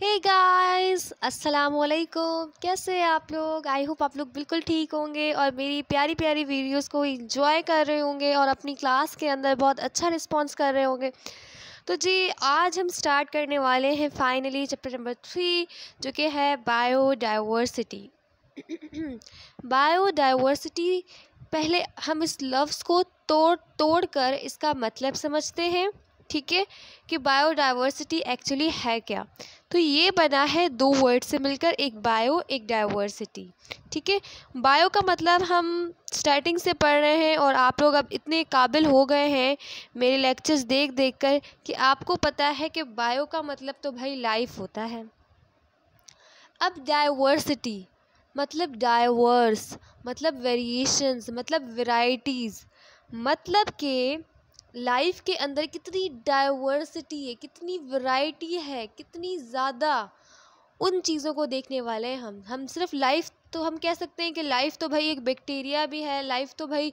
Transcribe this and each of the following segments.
Hey guys अस्सलाम वालेकुम कैसे आप लोग आई होप आप लोग बिल्कुल ठीक होंगे और मेरी प्यारी प्यारी वीडियोस को एंजॉय कर रहे होंगे और अपनी क्लास के अंदर बहुत अच्छा रिस्पांस कर रहे होंगे तो जी आज हम स्टार्ट करने वाले हैं फाइनली चैप्टर नंबर थ्री जो कि है बायोडाइवर्सिटी बायोडाइवर्सिटी पहले हम इस लफ्ज़ को तोड़ तोड़ कर इसका मतलब समझते हैं ठीक है कि बायोडाइवर्सिटी एक्चुअली है क्या तो ये बना है दो वर्ड से मिलकर एक बायो एक डाइवर्सिटी ठीक है बायो का मतलब हम स्टार्टिंग से पढ़ रहे हैं और आप लोग अब इतने काबिल हो गए हैं मेरे लेक्चर्स देख देख कर कि आपको पता है कि बायो का मतलब तो भाई लाइफ होता है अब डाइवर्सिटी मतलब डाइवर्स मतलब वेरिएशंस मतलब वेराइटीज़ मतलब के लाइफ के अंदर कितनी डाइवर्सिटी है कितनी वैरायटी है कितनी ज़्यादा उन चीज़ों को देखने वाले हैं हम हम सिर्फ लाइफ तो हम कह सकते हैं कि लाइफ तो भाई एक बैक्टीरिया भी है लाइफ तो भाई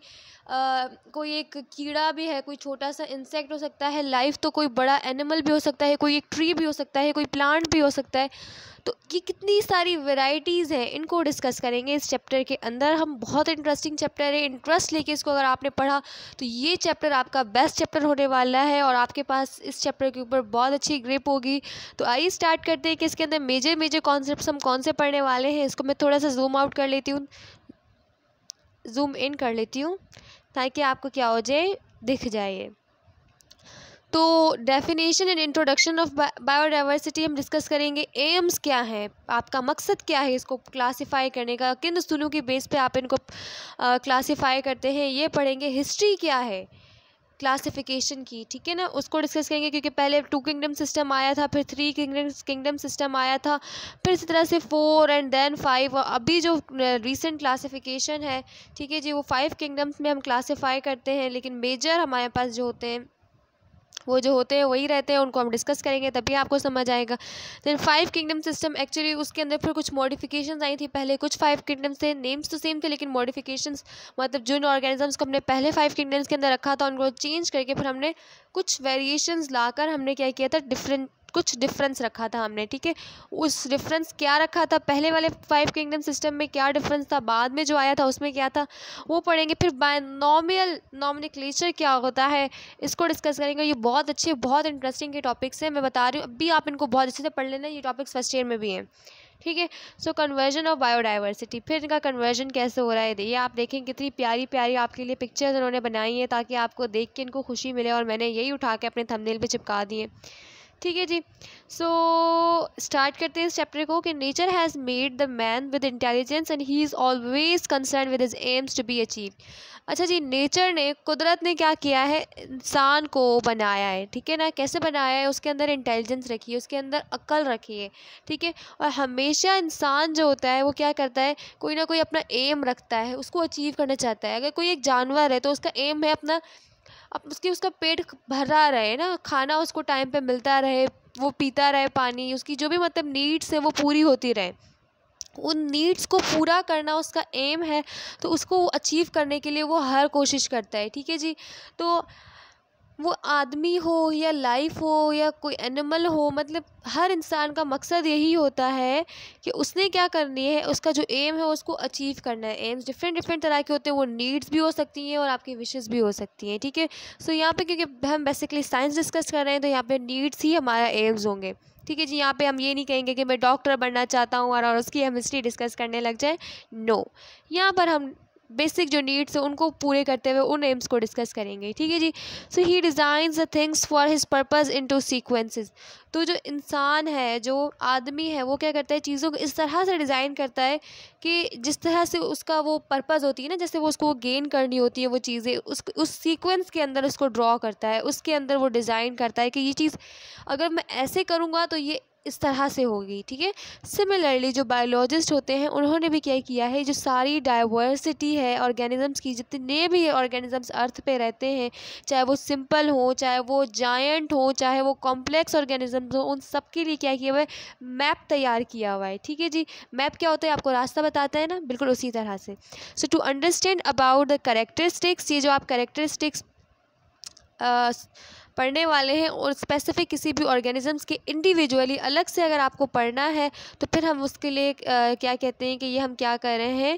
आ, कोई एक कीड़ा भी है कोई छोटा सा इंसेक्ट हो सकता है लाइफ तो कोई बड़ा एनिमल भी हो सकता है कोई एक ट्री भी हो सकता है कोई प्लांट भी हो सकता है तो ये कितनी सारी वेराइटीज़ हैं इनको डिस्कस करेंगे इस चैप्टर के अंदर हम बहुत इंटरेस्टिंग चैप्टर है इंटरेस्ट लेके इसको अगर आपने पढ़ा तो ये चैप्टर आपका बेस्ट चैप्टर होने वाला है और आपके पास इस चैप्टर के ऊपर बहुत अच्छी ग्रिप होगी तो आइए स्टार्ट करते हैं कि इसके अंदर मेजर मेजर कॉन्सेप्ट हम कौन से पढ़ने वाले हैं इसको मैं थोड़ा सा ज़ूम आउट कर लेती हूँ ज़ूम इन कर लेती हूँ ताकि आपको क्या हो जाए दिख जाए तो definition and introduction of biodiversity हम डिस्कस करेंगे एम्स क्या है आपका मकसद क्या है इसको क्लासिफाई करने का किन सुनों के बेस पे आप इनको क्लासिफाई करते हैं ये पढ़ेंगे हिस्ट्री क्या है क्लासिफिकेशन की ठीक है ना उसको डिस्कस करेंगे क्योंकि पहले टू किंगडम सिस्टम आया था फिर थ्री किंगडम किंगडम सिस्टम आया था फिर इसी तरह से फोर एंड देन फाइव अभी जो रीसेंट क्लासिफिकेशन है ठीक है जी वो फाइव किंगडम्स में हम क्लासीफाई करते हैं लेकिन मेजर हमारे पास जो होते हैं वो जो होते हैं वही रहते हैं उनको हम डिस्कस करेंगे तभी आपको समझ आएगा then five kingdom system actually उसके अंदर फिर कुछ मॉडिफिकेशंस आई थी पहले कुछ फाइव किंगडम्स थे नेम्स तो सेम थे लेकिन मॉडिफिकेशंस मतलब जिन ऑर्गेनिजम्स को हमने पहले फाइव किंगडम्स के अंदर रखा था उनको चेंज करके फिर हमने कुछ वेरिएशन लाकर हमने क्या किया था डिफरेंट कुछ डिफरेंस रखा था हमने ठीक है उस डिफरेंस क्या रखा था पहले वाले फाइव किंगडम सिस्टम में क्या डिफरेंस था बाद में जो आया था उसमें क्या था वो पढ़ेंगे फिर बायनोमियल नॉमिनिक्लेचर क्या होता है इसको डिस्कस करेंगे ये बहुत अच्छे बहुत इंटरेस्टिंग के टॉपिक्स हैं मैं बता रही हूँ अभी आप इनको बहुत अच्छे से पढ़ लेना ये टॉपिक्स फर्स्ट ईयर में भी हैं ठीक है सो कन्वर्जन ऑफ बायोडाइवर्सिटी फिर इनका कन्वर्जन कैसे हो रहा है ये आप देखें कितनी प्यारी प्यारी आपके लिए पिक्चर्स उन्होंने बनाई हैं ताकि आपको देख के इनको खुशी मिले और मैंने यही उठा के अपने थंबनेल पे चिपका दिए ठीक है जी सो so, स्टार्ट करते हैं इस चैप्टर को कि nature has made the man with intelligence and he is always concern with his aims to be achieve अच्छा जी नेचर ने कुदरत ने क्या किया है इंसान को बनाया है ठीक है ना कैसे बनाया है उसके अंदर इंटेलिजेंस रखी है उसके अंदर अक्ल रखी है ठीक है और हमेशा इंसान जो होता है वो क्या करता है कोई ना कोई अपना एम रखता है उसको अचीव करना चाहता है अगर कोई एक जानवर है तो उसका एम है अपना अब उसकी उसका पेट भरा रहे ना खाना उसको टाइम पे मिलता रहे वो पीता रहे पानी उसकी जो भी मतलब नीड्स है वो पूरी होती रहे उन नीड्स को पूरा करना उसका एम है तो उसको अचीव करने के लिए वो हर कोशिश करता है ठीक है जी तो वो आदमी हो या लाइफ हो या कोई एनिमल हो मतलब हर इंसान का मकसद यही होता है कि उसने क्या करनी है उसका जो एम है उसको अचीव करना है एम्स डिफरेंट डिफरेंट तरह के होते हैं वो नीड्स भी हो सकती हैं और आपकी विशेज़ भी हो सकती हैं ठीक है सो यहाँ पे क्योंकि हम बेसिकली साइंस डिस्कस कर रहे हैं तो यहाँ पर नीड्स ही हमारा एम्स होंगे ठीक है जी यहाँ पे हम ये नहीं कहेंगे कि मैं डॉक्टर बनना चाहता हूँ और उसकी हम हिस्ट्री डिस्कस करने लग जाए नो no. यहाँ पर हम बेसिक जो नीड्स हैं उनको पूरे करते हुए उन एम्स को डिस्कस करेंगे ठीक है जी so he design the things for his purpose into sequences तो जो इंसान है जो आदमी है वो क्या करता है चीज़ों को इस तरह से डिज़ाइन करता है कि जिस तरह से उसका वो पर्पज़ होती है ना जैसे वो उसको गेन करनी होती है वो चीज़ें उस उस सीक्वेंस के अंदर उसको ड्रॉ करता है उसके अंदर वो डिज़ाइन करता है कि ये चीज़ अगर मैं ऐसे करूँगा तो ये इस तरह से होगी ठीक है सिमिलरली जो बायोलॉजिस्ट होते हैं उन्होंने भी क्या किया है जो सारी डाइवर्सिटी है ऑर्गेनिज़म्स की जितने भी ऑर्गेनिज़म्स अर्थ पे रहते हैं चाहे वो सिंपल हो चाहे वो जायंट हो चाहे वो कॉम्प्लेक्स ऑर्गेनिज़म्स हो उन सब के लिए क्या किया हुआ है मैप तैयार किया हुआ है ठीक है जी मैप क्या होता है आपको रास्ता बताता है ना बिल्कुल उसी तरह से so to understand about the characteristics ये जो आप करेक्टरिस्टिक्स पढ़ने वाले हैं और स्पेसिफिक किसी भी ऑर्गेनिज़म्स के इंडिविजुअली अलग से अगर आपको पढ़ना है तो फिर हम उसके लिए आ, क्या कहते हैं कि ये हम क्या कर रहे हैं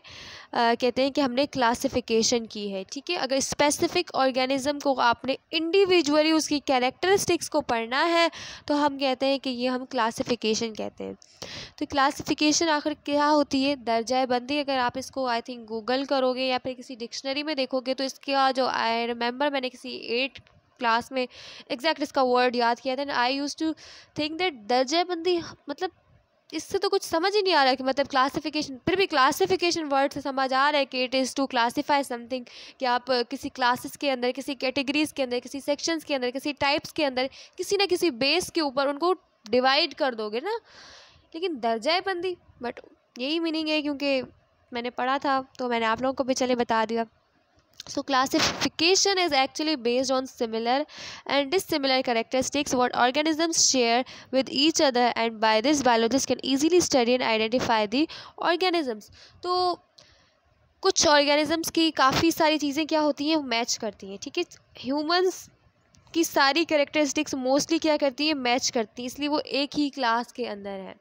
आ, कहते हैं कि हमने क्लासिफिकेशन की है ठीक है अगर स्पेसिफिक ऑर्गेनिज़म को आपने इंडिविजुअली उसकी कैरेक्टरिस्टिक्स को पढ़ना है तो हम कहते हैं कि ये हम क्लासिफिकेशन कहते हैं तो क्लासिफिकेशन आखिर क्या होती है दर्जा बंदी अगर आप इसको आई थिंक गूगल करोगे या फिर किसी डिक्शनरी में देखोगे तो इसका जो आई रिमेंबर मैंने किसी एट क्लास में एग्जैक्ट इसका वर्ड याद किया then I use to think that दर्जाबंदी मतलब इससे तो कुछ समझ ही नहीं आ रहा कि मतलब क्लासिफिकेशन फिर भी क्लासिफिकेशन वर्ड से समझ आ रहा है कि it is to classify something कि आप किसी क्लासेस के अंदर किसी कैटेगरीज़ के अंदर किसी सेक्शंस के अंदर किसी टाइप्स के अंदर किसी ना किसी बेस के ऊपर उनको डिवाइड कर दोगे ना लेकिन दर्जाबंदी बट यही मीनिंग है क्योंकि मैंने पढ़ा था तो मैंने आप लोगों को भी चले बता दिया so classification is actually based on similar and dissimilar characteristics what organisms share with each other and by this biologists can easily study and identify the organisms तो कुछ organisms की काफ़ी सारी चीज़ें क्या होती हैं मैच करती हैं ठीक है humans की सारी characteristics मोस्टली क्या करती हैं मैच करती हैं इसलिए वो एक ही क्लास के अंदर है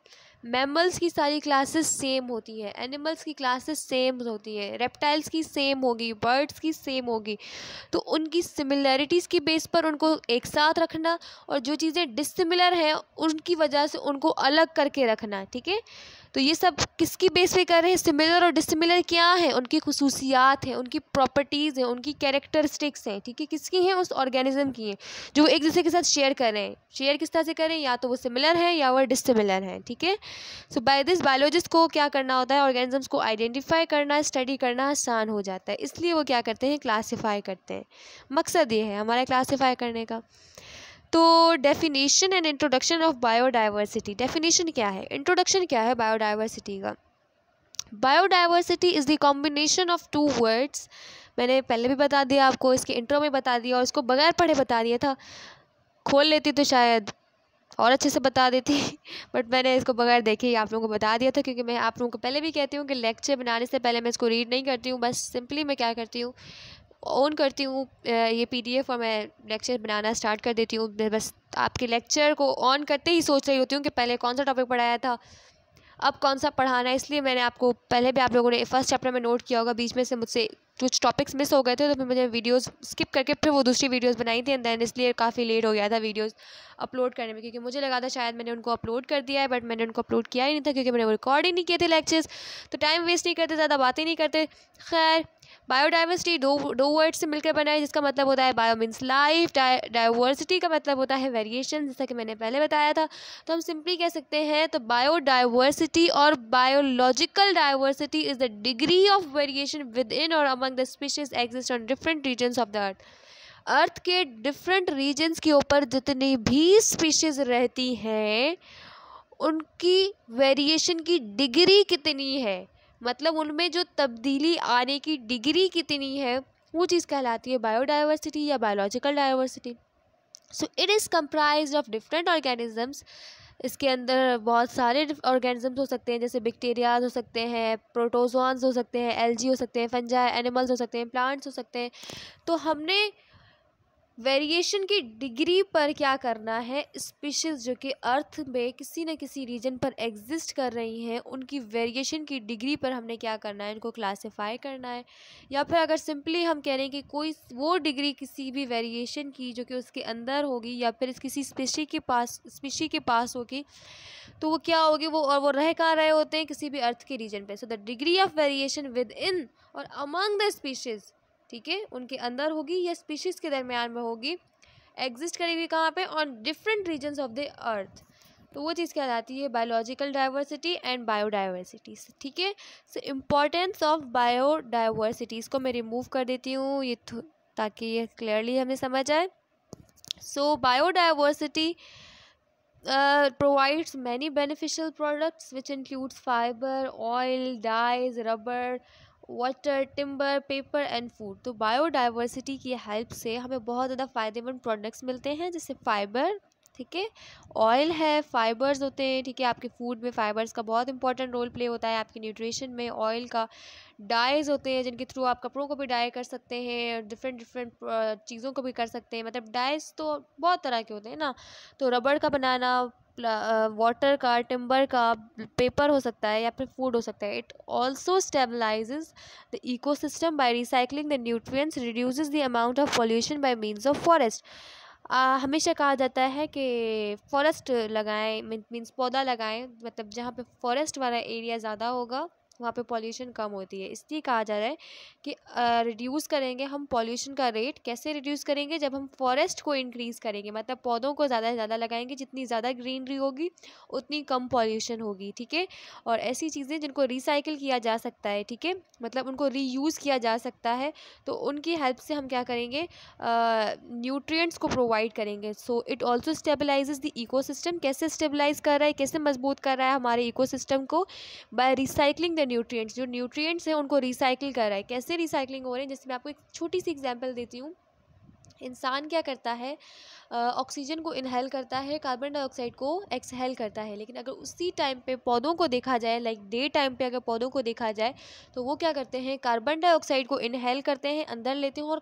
मैमल्स की सारी क्लासेस सेम होती हैं एनिमल्स की क्लासेस सेम होती हैं रेप्टाइल्स की सेम होगी बर्ड्स की सेम होगी तो उनकी सिमिलैरिटीज़ की बेस पर उनको एक साथ रखना और जो चीज़ें डिसिमिलर हैं उनकी वजह से उनको अलग करके रखना ठीक है तो ये सब किसकी बेस पे कर रहे हैं सिमिलर और डिसिमिलर क्या है उनकी खसूसियात हैं उनकी प्रॉपर्टीज़ हैं उनकी कैरेक्टरिस्टिक्स हैं ठीक है किसकी हैं उस ऑर्गेनिज्म की हैं जो एक दूसरे के साथ शेयर कर रहे हैं शेयर किस तरह से करें या तो वो सिमिलर हैं या वो डिसिमिलर हैं ठीक है सो बाय दिस बायोलॉजिस्ट को क्या करना होता है ऑर्गेनिजम्स को आइडेंटिफाई करना स्टडी करना आसान हो जाता है इसलिए वो क्या करते हैं क्लासीफाई करते हैं मकसद ये है हमारा क्लासीफाई करने का तो definition and introduction of biodiversity definition क्या है इंट्रोडक्शन क्या है बायोडाइवर्सिटी का biodiversity is the combination of two words मैंने पहले भी बता दिया आपको इसके इंट्रो में बता दिया और इसको बगैर पढ़े बता दिया था खोल लेती तो शायद और अच्छे से बता देती बट मैंने इसको बगैर देखे ही आप लोगों को बता दिया था क्योंकि मैं आप लोगों को पहले भी कहती हूँ कि लेक्चर बनाने से पहले मैं इसको रीड नहीं करती हूँ बस सिंपली मैं क्या करती हूँ ऑन करती हूँ ये पीडीएफ और मैं लेक्चर बनाना स्टार्ट कर देती हूँ बस आपके लेक्चर को ऑन करते ही सोच रही होती हूँ कि पहले कौन सा टॉपिक पढ़ाया था अब कौन सा पढ़ाना है इसलिए मैंने आपको पहले भी आप लोगों ने फर्स्ट चैप्टर में नोट किया होगा बीच में से मुझसे कुछ टॉपिक्स मिस हो गए थे तो फिर मुझे वीडियोस स्किप करके फिर वो दूसरी वीडियोस बनाई थी एंड देन इसलिए काफ़ी लेट हो गया था वीडियोस अपलोड करने में क्योंकि मुझे लगा था शायद मैंने उनको अपलोड कर दिया है बट मैंने उनको अपलोड किया ही नहीं था क्योंकि मैंने वो रिकॉर्ड ही नहीं किए थे लेक्चर्स तो टाइम वेस्ट नहीं करते ज़्यादा बातें नहीं करते खैर बायोडाइवर्सिटी दो दो वर्ड से मिलकर बना है जिसका मतलब होता है बायो मीन्स लाइफ डाइवर्सिटी का मतलब होता है वेरिएशन जैसा कि मैंने पहले बताया था तो हम सिंपली कह सकते हैं तो बायोडाइवर्सिटी और biological diversity is the degree of variation within और among the species exist on different regions of the earth earth के डिफरेंट रीजन्स के ऊपर जितनी भी स्पीशीज़ रहती हैं उनकी वेरिएशन की डिग्री कितनी है मतलब उनमें जो तब्दीली आने की डिग्री कितनी है वो चीज़ कहलाती है बायोडाइवर्सिटी या biological diversity so it is comprise of different organisms इसके अंदर बहुत सारे ऑर्गेनिजम्स हो सकते हैं जैसे बैक्टीरियाज हो सकते हैं प्रोटोजोन्स हो सकते हैं एलजी हो सकते हैं फंजा एनिमल्स हो सकते हैं प्लांट्स हो सकते हैं तो हमने वेरिएशन की डिग्री पर क्या करना है स्पीशीज़ जो कि अर्थ में किसी न किसी रीजन पर एग्जिस्ट कर रही हैं उनकी वेरिएशन की डिग्री पर हमने क्या करना है उनको क्लासिफाई करना है या फिर अगर सिंपली हम कह रहे हैं कि कोई वो डिग्री किसी भी वेरिएशन की जो कि उसके अंदर होगी या फिर किसी स्पेशी के पास स्पेशी के पास होगी तो वो क्या होगी वो और वो रह कहाँ रहे होते हैं किसी भी अर्थ के रीजन पर so the degree of variation within और अमंग द स्पीशीज़ ठीक है उनके अंदर होगी या स्पीशीज़ के दरमियान में होगी एग्जिस्ट करेगी कहाँ पे on different regions of the earth तो वो चीज़ क्या जाती है बायोलॉजिकल डाइवर्सिटी एंड बायोडाइवर्सिटी ठीक है सो इम्पॉर्टेंस ऑफ बायोडाइवर्सिटी इसको मैं रिमूव कर देती हूँ ये ताकि ये क्लियरली हमें समझ आए so biodiversity provides many beneficial products which includes fibre oil dyes rubber water timber paper and food तो बायोडाइवर्सिटी की हेल्प से हमें बहुत ज़्यादा फ़ायदेमंद प्रोडक्ट्स मिलते हैं जैसे फाइबर ठीक है ऑयल है फाइबर्स होते हैं ठीक है आपके फूड में फाइबर्स का बहुत इंपॉर्टेंट रोल प्ले होता है आपके न्यूट्रिशन में ऑयल का डाइज होते हैं जिनके थ्रू आप कपड़ों को भी डाई कर सकते हैं डिफरेंट डिफरेंट चीज़ों को भी कर सकते हैं मतलब डाइज तो बहुत तरह के होते हैं ना तो रबड़ का बनाना वाटर का टिम्बर का पेपर हो सकता है या फिर फूड हो सकता है it also stabilize the eco system by recycling the nutrients reduce the amount of pollution by means of forest हमेशा कहा जाता है कि फॉरेस्ट लगाएं मीन्स पौधा लगाएं मतलब जहाँ पे फॉरेस्ट वाला एरिया ज़्यादा होगा वहाँ पे पॉल्यूशन कम होती है इसलिए कहा जा रहा है कि रिड्यूस करेंगे हम पॉल्यूशन का रेट कैसे रिड्यूस करेंगे जब हम फॉरेस्ट को इंक्रीज़ करेंगे मतलब पौधों को ज़्यादा से ज़्यादा लगाएंगे जितनी ज़्यादा ग्रीनरी होगी उतनी कम पॉल्यूशन होगी ठीक है और ऐसी चीज़ें जिनको रिसाइकिल किया जा सकता है ठीक है मतलब उनको रीयूज़ किया जा सकता है तो उनकी हेल्प से हम क्या करेंगे uh, को प्रोवाइड करेंगे so it also stabilizes the eco कैसे स्टेबलाइज कर रहा है कैसे मजबूत कर रहा है हमारे इको को बाय रिसाइकलिंग द न्यूट्रिएंट्स जो न्यूट्रिएंट्स हैं उनको रिसाइकिल कर रहा है कैसे रिसाइकिलिंग हो रही है जैसे मैं आपको एक छोटी सी एग्जांपल देती हूँ इंसान क्या करता है ऑक्सीजन को इनहेल करता है कार्बन डाइऑक्साइड को एक्सहेल करता है लेकिन अगर उसी टाइम पे पौधों को देखा जाए लाइक डे टाइम पे अगर पौधों को देखा जाए तो वो क्या करते हैं कार्बन डाइऑक्साइड को इनहेल करते हैं अंदर लेते हैं और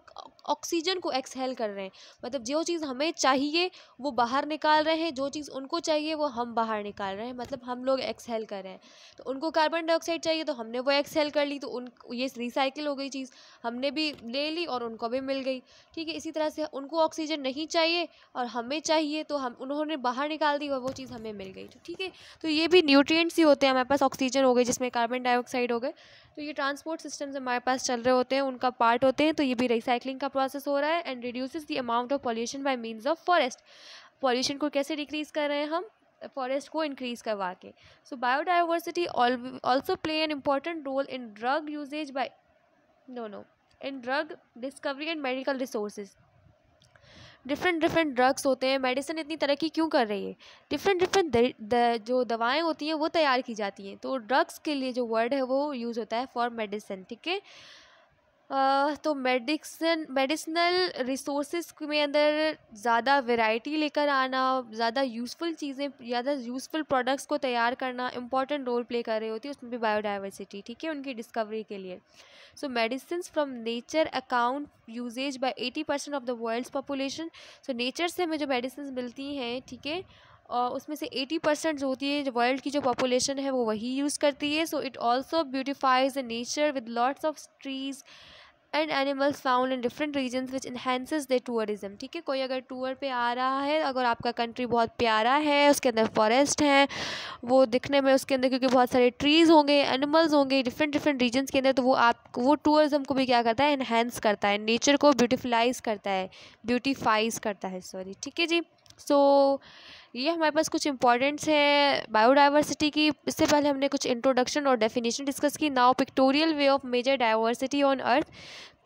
ऑक्सीजन को एक्सहेल कर रहे हैं मतलब जो चीज़ हमें चाहिए वो बाहर निकाल रहे हैं जो चीज़ उनको चाहिए वो हम बाहर निकाल रहे हैं मतलब हम लोग एक्सहेल कर रहे हैं तो उनको कार्बन डाइऑक्साइड चाहिए तो हमने वो एक्सहेल कर ली तो उन ये रिसाइकिल हो गई चीज़ हमने भी ले ली और उनको भी मिल गई ठीक है इसी तरह से उनको ऑक्सीजन नहीं चाहिए और हमें चाहिए तो हम उन्होंने बाहर निकाल दी और वो चीज़ हमें मिल गई ठीक है तो ये भी न्यूट्रिएंट्स ही होते हैं हमारे पास ऑक्सीजन हो गई जिसमें कार्बन डाइऑक्साइड हो गए तो ये ट्रांसपोर्ट सिस्टम्स हमारे पास चल रहे होते हैं उनका पार्ट होते हैं तो ये भी रिसाइकलिंग का प्रोसेस हो रहा है and reduce the amount of pollution by means of forest pollution को कैसे डिक्रीज़ कर रहे हैं हम फॉरेस्ट को इंक्रीज़ करवा के so biodiversity also play an important role in drug uses by no no in drug discovery and medical resources different different drugs होते हैं मेडिसिन इतनी तरक्की क्यों कर रही है डिफरेंट डिफरेंट जो दवाएं होती हैं वो तैयार की जाती हैं तो ड्रग्स के लिए जो वर्ड है वो यूज़ होता है फॉर मेडिसिन ठीक है तो मेडिसिन मेडिसिनल रिसोर्सेज में अंदर ज़्यादा वैरायटी लेकर आना ज़्यादा यूज़फुल चीज़ें ज़्यादा यूज़फुल प्रोडक्ट्स को तैयार करना इंपॉर्टेंट रोल प्ले कर रही होती है उसमें भी बायोडाइवर्सिटी ठीक है उनकी डिस्कवरी के लिए so medicine from nature account uses by eighty percent of the world's population so nature से हमें जो मेडिसिन मिलती हैं ठीक है और उसमें से 80 परसेंट जो होती है वर्ल्ड की जो पॉपुलेशन है वो वही यूज़ करती है so it also beautifies the nature with lots of trees and animals found in different region which enhances the tourism ठीक है कोई अगर टूर पे आ रहा है अगर आपका कंट्री बहुत प्यारा है उसके अंदर फॉरेस्ट हैं वो दिखने में उसके अंदर क्योंकि बहुत सारे ट्रीज़ होंगे एनिमल्स होंगे डिफरेंट डिफरेंट रीजन्स के अंदर तो वो आप वो टूरिज़म को भी क्या करता है इन्हेंस करता है नेचर को ब्यूटिफलाइज करता है ब्यूटिफाइज करता है सॉरी ठीक है जी सो so, ये हमारे पास कुछ इंपॉर्टेंट्स है बायोडाइवर्सिटी की इससे पहले हमने कुछ इंट्रोडक्शन और डेफिनेशन डिस्कस की now pictorial way of major diversity on earth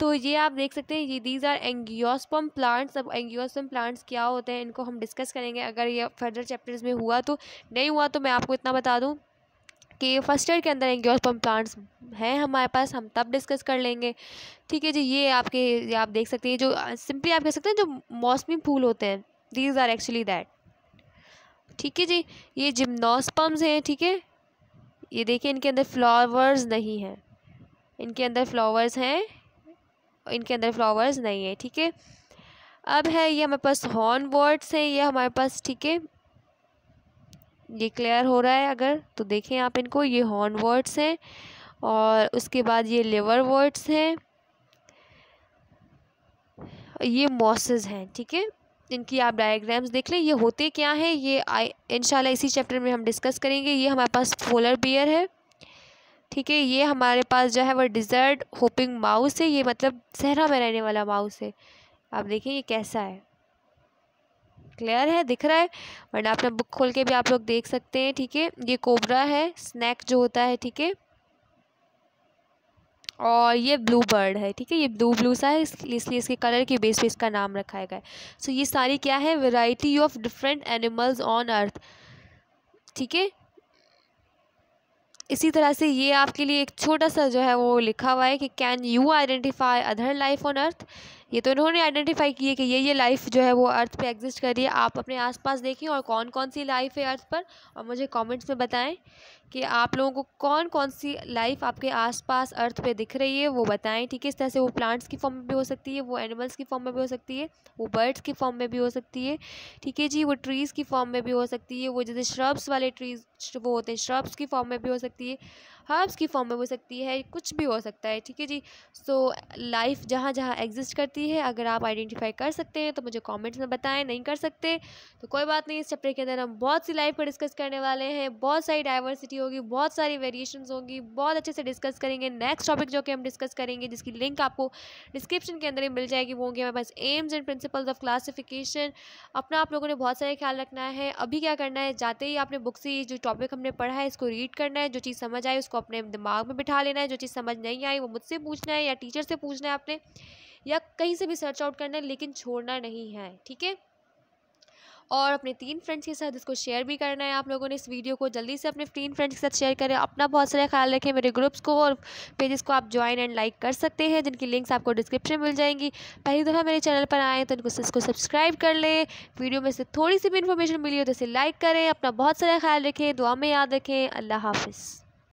तो ये आप देख सकते हैं ये दीज आर एंगियोसपम प्लांट्स अब एंगियोसपम प्लांट्स क्या होते हैं इनको हम डिस्कस करेंगे अगर ये फर्दर चैप्टर्स में हुआ तो नहीं हुआ तो मैं आपको इतना बता दूँ कि फर्स्ट ईयर के अंदर एंगियोसपम प्लांट्स हैं हमारे पास हम तब डिस्कस कर लेंगे ठीक है जी ये आपके ये आप देख सकते हैं जो सिंपली आप कह सकते हैं जो मौसमी फूल होते हैं दीज आर एक्चुअली दैट ठीक है जी ये जिम्नोस्पम्स हैं ठीक है ये देखिए इनके अंदर फ्लावर्स नहीं हैं इनके अंदर फ्लावर्स हैं इनके अंदर फ्लावर्स नहीं है ठीक है अब है ये हमारे पास हॉर्न वर्ड्स हैं ये हमारे पास ठीक है ये क्लियर हो रहा है अगर तो देखें आप इनको ये हॉर्न वर्ड्स हैं और उसके बाद ये लिवर वर्ड्स हैं ये मॉसेस हैं ठीक है इनकी आप डायग्राम्स देख लें ये होते क्या हैं ये आई इनशाला इसी चैप्टर में हम डिस्कस करेंगे ये हमारे पास पोलर बियर है ठीक है ये हमारे पास जो है वह डिज़र्ट होपिंग माउस है ये मतलब सहरा में रहने वाला माउस है आप देखें ये कैसा है क्लियर है दिख रहा है वरना आपने बुक खोल के भी आप लोग देख सकते हैं ठीक है ये कोबरा है स्नैक जो होता है ठीक है और ये ब्लू बर्ड है ठीक है ये ब्लू ब्लू सा है इसलिए इसके कलर के बेस पे इसका नाम रखा गया है सो so, ये सारी क्या है variety of different animals on earth ठीक है इसी तरह से ये आपके लिए एक छोटा सा जो है वो लिखा हुआ है कि can you identify other life on earth ये तो इन्होंने आइडेंटिफाई की है कि ये ये लाइफ जो है वो अर्थ पे एग्जिस्ट कर रही है आप अपने आसपास देखें और कौन कौन सी लाइफ है अर्थ पर और मुझे कमेंट्स में बताएं कि आप लोगों को कौन कौन सी लाइफ आपके आसपास अर्थ पे दिख रही है वो बताएं ठीक है इस तरह से वो प्लांट्स की फॉर्म में भी हो सकती है वो एनिमल्स की फॉर्म में भी हो सकती है वो बर्ड्स की फॉर्म में भी हो सकती है ठीक है जी वो ट्रीज़ की फॉर्म में भी हो सकती है वो जैसे श्रब्स वाले ट्रीज वो होते हैं श्रब्स की फॉर्म में भी हो सकती है हर्ब्स की फॉर्म में हो सकती है कुछ भी हो सकता है ठीक है जी सो लाइफ जहाँ जहाँ एग्जिस्ट करती है अगर आप आइडेंटिफाई कर सकते हैं तो मुझे कॉमेंट्स में बताएं नहीं कर सकते तो कोई बात नहीं इस चैप्टर के अंदर हम बहुत सी लाइफ को डिस्कस करने वाले हैं बहुत सारी डाइवर्सिटी होगी बहुत सारी वेरिएशन होंगी बहुत अच्छे से डिस्कस करेंगे नेक्स्ट टॉपिक जो कि हम डिस्कस करेंगे जिसकी लिंक आपको डिस्क्रिप्शन के अंदर ही मिल जाएगी वो होंगे हमारे पास aims and principles of classification अपना आप लोगों ने बहुत सारे ख्याल रखना है अभी क्या करना है जाते ही आपने बुक से जो टॉपिक हमने पढ़ा है इसको रीड करना है जो चीज़ समझ आई उसको अपने दिमाग में बिठा लेना है जो चीज़ समझ नहीं आई वो मुझसे पूछना है या टीचर से पूछना है आपने या कहीं से भी सर्च आउट करना है लेकिन छोड़ना नहीं है ठीक है और अपने तीन फ्रेंड्स के साथ इसको शेयर भी करना है आप लोगों ने इस वीडियो को जल्दी से अपने तीन फ्रेंड्स के साथ शेयर करें अपना बहुत सारा ख्याल रखें मेरे ग्रुप्स को और पेजेस को आप ज्वाइन एंड लाइक कर सकते हैं जिनकी लिंक्स आपको डिस्क्रिप्शन मिल जाएंगी पहली दफ़ा मेरे चैनल पर आएँ तो इनको इसको सब्सक्राइब कर लें वीडियो में से थोड़ी सी भी इन्फॉर्मेशन मिली हो तो इसे लाइक करें अपना बहुत सारा ख्याल रखें दुआ में याद रखें अल्लाह हाफिज़